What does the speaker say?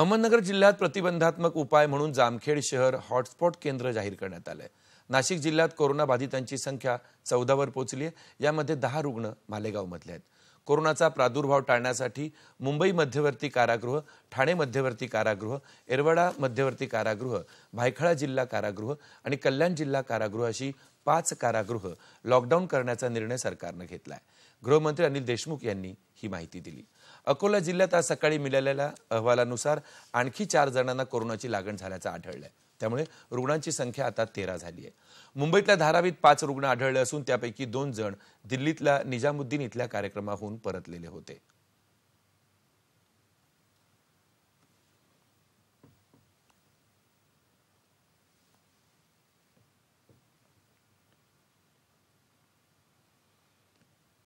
अहमदनगर जिल्ह्यात प्रतिबंधात्मक उपाय म्हणून जामखेड शहर हॉटस्पॉट केंद्र जाहीर करण्यात आलंय नाशिक जिल्ह्यात कोरोना बाधितांची संख्या चौदावर पोहोचली आहे यामध्ये दहा रुग्ण मालेगावमधले आहेत कोरोनाचा प्रादुर्भाव टाळण्यासाठी मुंबई मध्यवर्ती कारागृह ठाणे मध्यवर्ती कारागृह एरवडा मध्यवर्ती कारागृह भायखळा जिल्हा कारागृह आणि कल्याण जिल्हा कारागृह अशी पाच कारागृह लॉकडाऊन करण्याचा निर्णय सरकारनं घेतला गृहमंत्री अनिल देशमुख यांनी ही माहिती दिली अकोला जिल्ह्यात आज सकाळी मिळालेल्या अहवालानुसार आणखी चार जणांना कोरोनाची लागण झाल्याचं आढळलं त्यामुळे रुग्णांची संख्या आता तेरा झाली आहे मुंबईतल्या धारावीत पाच रुग्ण आढळले असून त्यापैकी दोन जण दिल्लीतल्या निजामुद्दीन इथल्या कार्यक्रमाहून परतलेले होते